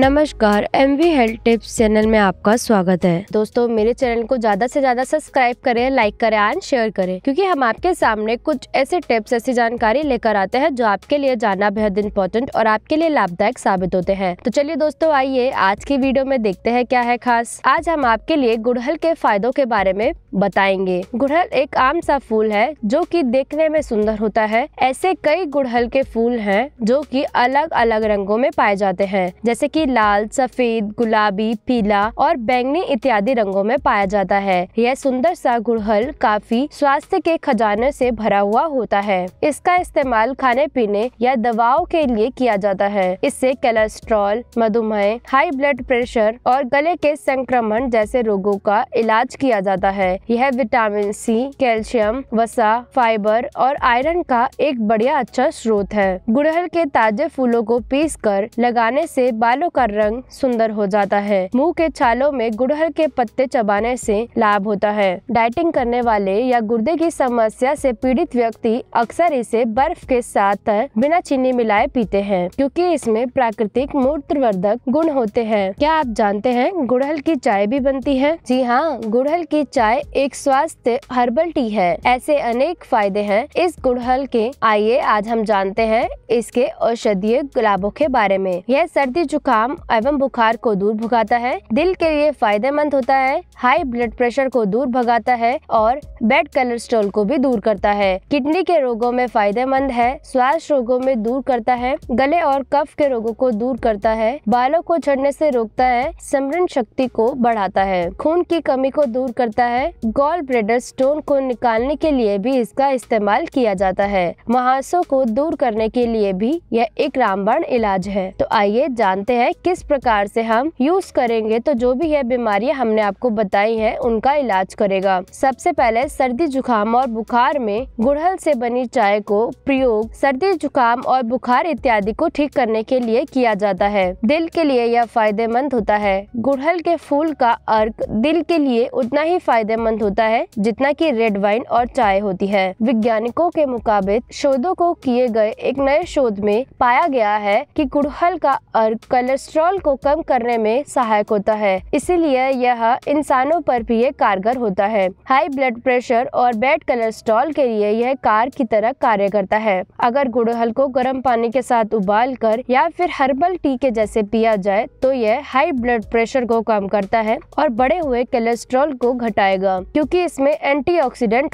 नमस्कार M V health tips channel में आपका स्वागत है दोस्तों मेरे चैनल को ज्यादा से ज्यादा सब्सक्राइब करें लाइक करें एंड शेयर करें क्योंकि हम आपके सामने कुछ ऐसे टिप्स ऐसी जानकारी लेकर आते हैं जो आपके लिए जानना बेहद इंपॉर्टेंट और आपके लिए लाभदायक साबित होते हैं तो चलिए दोस्तों आइए आज की वीडियो में देखते हैं क्या है खास आज हम आपके लिए गुड़हल के फायदों के बारे में बताएंगे गुड़हल एक आम सा फूल है जो की देखने में सुंदर होता है ऐसे कई गुड़हल के फूल है जो की अलग अलग रंगों में पाए जाते हैं जैसे की लाल सफेद गुलाबी पीला और बैंगनी इत्यादि रंगों में पाया जाता है यह सुंदर सा गुड़हल काफी स्वास्थ्य के खजाने से भरा हुआ होता है इसका इस्तेमाल खाने पीने या दवाओं के लिए किया जाता है इससे कोलेस्ट्रॉल मधुमेह हाई ब्लड प्रेशर और गले के संक्रमण जैसे रोगों का इलाज किया जाता है यह विटामिन सी कैल्शियम वसा फाइबर और आयरन का एक बढ़िया अच्छा स्रोत है गुड़हल के ताजे फूलों को पीस कर लगाने से बालों का रंग सुंदर हो जाता है मुंह के छालों में गुड़हल के पत्ते चबाने से लाभ होता है डाइटिंग करने वाले या गुर्दे की समस्या से पीड़ित व्यक्ति अक्सर इसे बर्फ के साथ बिना चीनी मिलाए पीते हैं क्योंकि इसमें प्राकृतिक मूत्रवर्धक गुण होते हैं क्या आप जानते हैं गुड़हल की चाय भी बनती है जी हाँ गुड़हल की चाय एक स्वास्थ्य हर्बल टी है ऐसे अनेक फायदे हैं इस गुड़हल के आइए आज हम जानते हैं इसके औषधीय लाभों के बारे में यह सर्दी जुकाम जुकाम एवं बुखार को दूर भगाता है दिल के लिए फायदेमंद होता है हाई ब्लड प्रेशर को दूर भगाता है और बेड कोलेस्ट्रोल को भी दूर करता है किडनी के रोगों में फायदेमंद है श्वास रोगों में दूर करता है गले और कफ के रोगों को दूर करता है बालों को झड़ने से रोकता है स्मरण शक्ति को बढ़ाता है खून की कमी को दूर करता है गोल ब्रेडर स्टोन को निकालने के लिए भी इसका इस्तेमाल किया जाता है महासों को दूर करने के लिए भी यह एक रामबाण इलाज है तो आइए जानते हैं है किस प्रकार से हम यूज करेंगे तो जो भी यह बीमारियां हमने आपको बताई हैं उनका इलाज करेगा सबसे पहले सर्दी जुकाम और बुखार में गुड़हल से बनी चाय को प्रयोग सर्दी जुकाम और बुखार इत्यादि को ठीक करने के लिए किया जाता है दिल के लिए यह फायदेमंद होता है गुड़हल के फूल का अर्क दिल के लिए उतना ही फायदेमंद होता है जितना की रेड वाइन और चाय होती है वैज्ञानिकों के मुकाबले शोधों को किए गए एक नए शोध में पाया गया है कि गुड़हल का अर्क कलर कोलेस्ट्रॉल को कम करने में सहायक होता है इसीलिए यह इंसानों पर भी एक कारगर होता है हाई ब्लड प्रेशर और बैड कोलेस्ट्रॉल के लिए यह कार की तरह कार्य करता है अगर गुड़हल को गर्म पानी के साथ उबाल कर या फिर हर्बल टी के जैसे पिया जाए तो यह हाई ब्लड प्रेशर को कम करता है और बढ़े हुए कोलेस्ट्रॉल को घटाएगा क्योंकि इसमें एंटी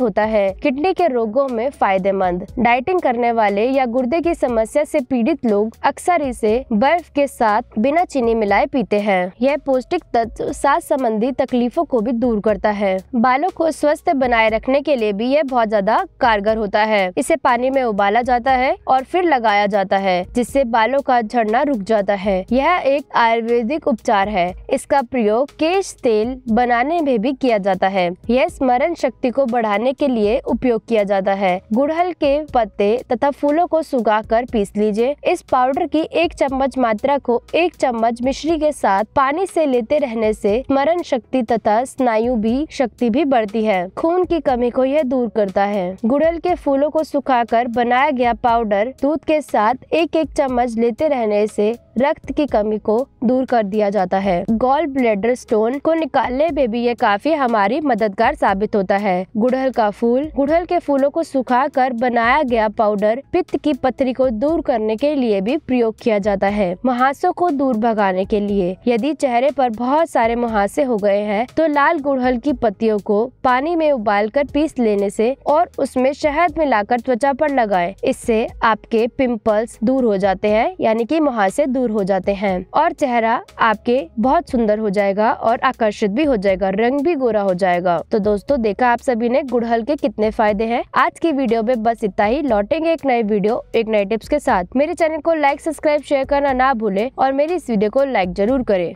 होता है किडनी के रोगों में फायदेमंद डाइटिंग करने वाले या गुर्दे की समस्या से पीड़ित लोग अक्सर इसे बर्फ के साथ बिना चीनी मिलाए पीते हैं यह पौष्टिक तत्व सांस संबंधी तकलीफों को भी दूर करता है बालों को स्वस्थ बनाए रखने के लिए भी यह बहुत ज्यादा कारगर होता है इसे पानी में उबाला जाता है और फिर लगाया जाता है जिससे बालों का झड़ना रुक जाता है यह एक आयुर्वेदिक उपचार है इसका प्रयोग केश तेल बनाने में भी किया जाता है यह स्मरण शक्ति को बढ़ाने के लिए उपयोग किया जाता है गुड़हल के पत्ते तथा फूलों को सुखा कर पीस लीजिए इस पाउडर की एक चम्मच मात्रा को एक एक चम्मच मिश्री के साथ पानी से लेते रहने से स्मरण शक्ति तथा स्नायु भी शक्ति भी बढ़ती है खून की कमी को यह दूर करता है गुड़ल के फूलों को सुखाकर बनाया गया पाउडर दूध के साथ एक एक चम्मच लेते रहने से रक्त की कमी को दूर कर दिया जाता है गोल ब्लेडर स्टोन को निकालने में भी ये काफी हमारी मददगार साबित होता है गुड़हल का फूल गुड़हल के फूलों को सुखा कर बनाया गया पाउडर पित्त की पथरी को दूर करने के लिए भी प्रयोग किया जाता है मुहासों को दूर भगाने के लिए यदि चेहरे पर बहुत सारे मुहासे हो गए हैं तो लाल गुड़हल की पत्तियों को पानी में उबाल कर पीस लेने से और उसमें शहद मिलाकर त्वचा पर लगाएं इससे आपके पिंपल्स दूर हो जाते हैं यानी कि मुहासे दूर दूर हो जाते हैं और चेहरा आपके बहुत सुंदर हो जाएगा और आकर्षित भी हो जाएगा रंग भी गोरा हो जाएगा तो दोस्तों देखा आप सभी ने गुड़हल के कितने फायदे हैं आज की वीडियो में बस इतना ही लौटेंगे एक नए वीडियो एक नए टिप्स के साथ मेरे चैनल को लाइक सब्सक्राइब शेयर करना ना भूले और मेरी इस वीडियो को लाइक जरूर करे